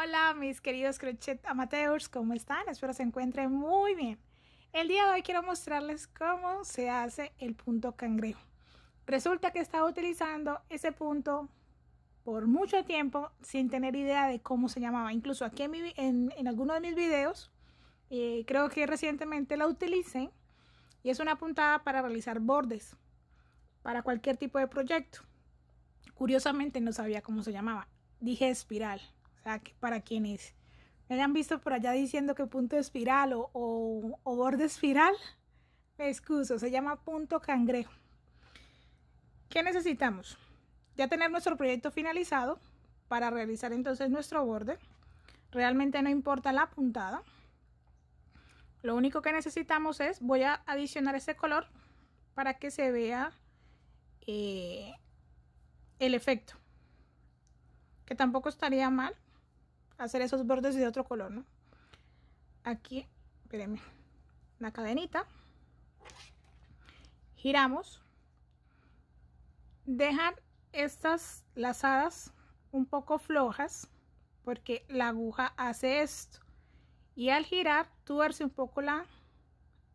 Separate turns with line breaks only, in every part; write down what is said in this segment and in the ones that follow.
Hola mis queridos crochet amateurs, ¿cómo están? Espero se encuentren muy bien. El día de hoy quiero mostrarles cómo se hace el punto cangrejo. Resulta que estaba utilizando ese punto por mucho tiempo sin tener idea de cómo se llamaba. Incluso aquí en, alguno de mis videos, eh, creo que recientemente la utilicé y es una puntada para realizar bordes para cualquier tipo de proyecto. Curiosamente no sabía cómo se llamaba. Dije espiral para quienes me hayan visto por allá diciendo que punto espiral o, borde espiral, me excuso, se llama punto cangrejo. ¿Qué necesitamos? Ya tener nuestro proyecto finalizado para realizar entonces nuestro borde. Realmente no importa la puntada. Lo único que necesitamos es, voy a adicionar este color para que se vea eh, el efecto. Que tampoco estaría mal, hacer esos bordes de otro color, Aquí, espérenme, la cadenita, giramos, dejan estas lazadas un poco flojas porque la aguja hace esto y al girar tuerce un poco la,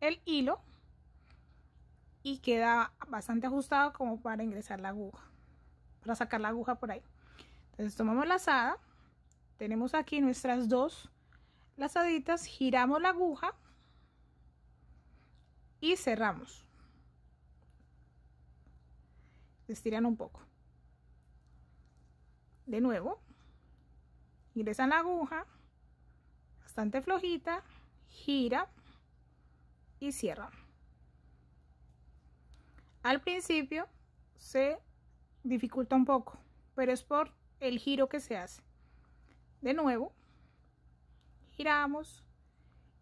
el hilo y queda bastante ajustado como para ingresar la aguja, para sacar la aguja por ahí. Entonces tomamos la lazada tenemos aquí nuestras dos lazaditas, giramos la aguja y cerramos. Estiran un poco. De nuevo, ingresan la aguja, bastante flojita, gira y cierra. Al principio se dificulta un poco, pero es por el giro que se hace de nuevo, giramos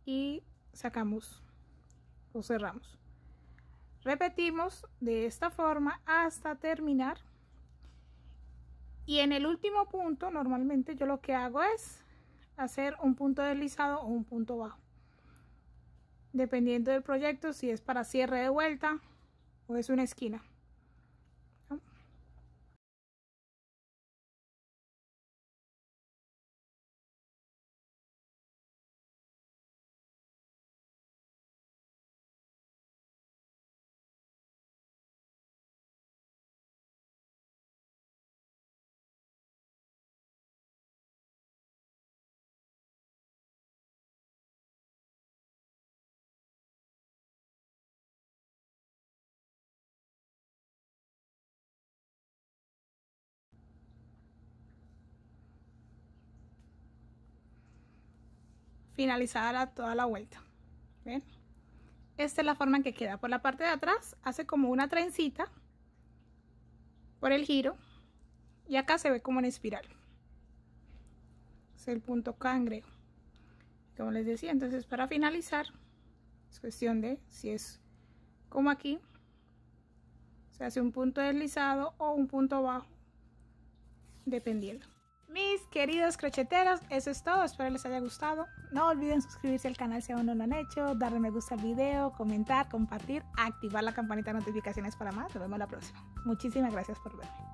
y sacamos o cerramos. Repetimos de esta forma hasta terminar. Y en el último punto, normalmente yo lo que hago es hacer un punto deslizado o un punto bajo. Dependiendo del proyecto, si es para cierre de vuelta o es una esquina. finalizada toda la vuelta. Esta es la forma en que queda. Por la parte de atrás hace como una trencita por el giro y acá se ve como en espiral. Es el punto cangrejo. Como les decía, entonces para finalizar es cuestión de si es como aquí se hace un punto deslizado o un punto bajo dependiendo. Mis queridos crocheteros, eso es todo. Espero les haya gustado. No olviden suscribirse al canal si aún no lo han hecho, darle me gusta al video, comentar, compartir, activar la campanita de notificaciones para más. Nos vemos la próxima. Muchísimas gracias por verme.